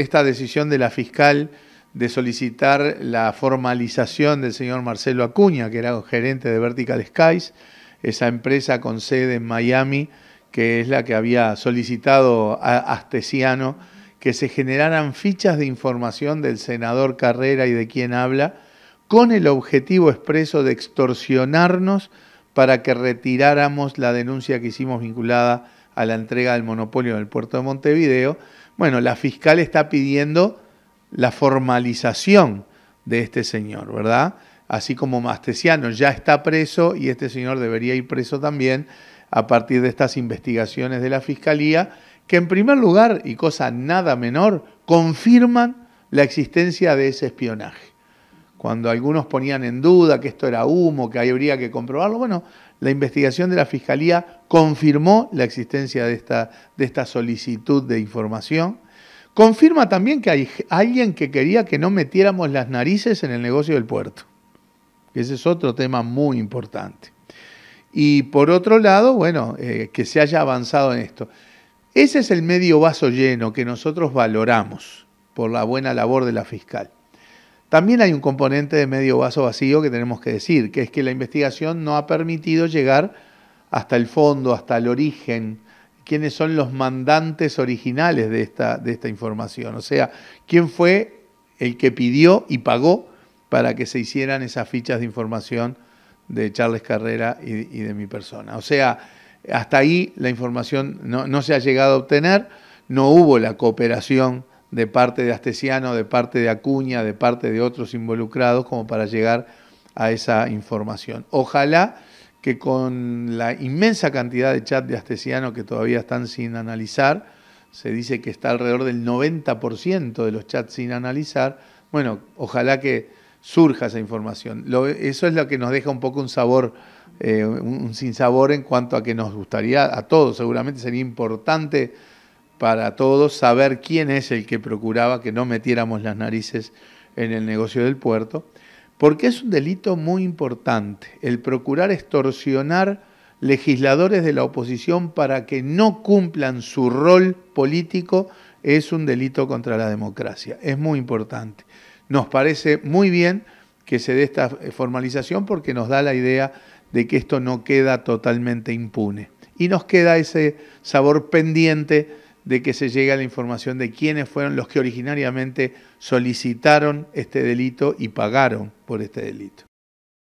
esta decisión de la fiscal de solicitar la formalización del señor Marcelo Acuña, que era gerente de Vertical Skies, esa empresa con sede en Miami, que es la que había solicitado a Astesiano que se generaran fichas de información del senador Carrera y de quien habla, con el objetivo expreso de extorsionarnos para que retiráramos la denuncia que hicimos vinculada a la entrega del monopolio del puerto de Montevideo, bueno, la fiscal está pidiendo la formalización de este señor, ¿verdad? Así como Mastesiano ya está preso y este señor debería ir preso también a partir de estas investigaciones de la fiscalía, que en primer lugar, y cosa nada menor, confirman la existencia de ese espionaje. Cuando algunos ponían en duda que esto era humo, que habría que comprobarlo, bueno, la investigación de la Fiscalía confirmó la existencia de esta, de esta solicitud de información. Confirma también que hay alguien que quería que no metiéramos las narices en el negocio del puerto, ese es otro tema muy importante. Y por otro lado, bueno, eh, que se haya avanzado en esto. Ese es el medio vaso lleno que nosotros valoramos por la buena labor de la fiscal. También hay un componente de medio vaso vacío que tenemos que decir, que es que la investigación no ha permitido llegar hasta el fondo, hasta el origen, quiénes son los mandantes originales de esta, de esta información, o sea, quién fue el que pidió y pagó para que se hicieran esas fichas de información de Charles Carrera y, de mi persona. O sea, hasta ahí la información no, no se ha llegado a obtener, no hubo la cooperación de parte de Astesiano, de parte de Acuña, de parte de otros involucrados, como para llegar a esa información. Ojalá que con la inmensa cantidad de chats de Astesiano que todavía están sin analizar, se dice que está alrededor del 90% de los chats sin analizar, bueno, ojalá que surja esa información. eso es lo que nos deja un poco un sabor, eh, un, un sinsabor en cuanto a que nos gustaría, a todos seguramente sería importante para todos saber quién es el que procuraba que no metiéramos las narices en el negocio del puerto, porque es un delito muy importante el procurar extorsionar legisladores de la oposición para que no cumplan su rol político es un delito contra la democracia. Es muy importante. Nos parece muy bien que se dé esta formalización porque nos da la idea de que esto no queda totalmente impune. Y nos queda ese sabor pendiente de que se llegue a la información de quiénes fueron los que originariamente solicitaron este delito y pagaron por este delito.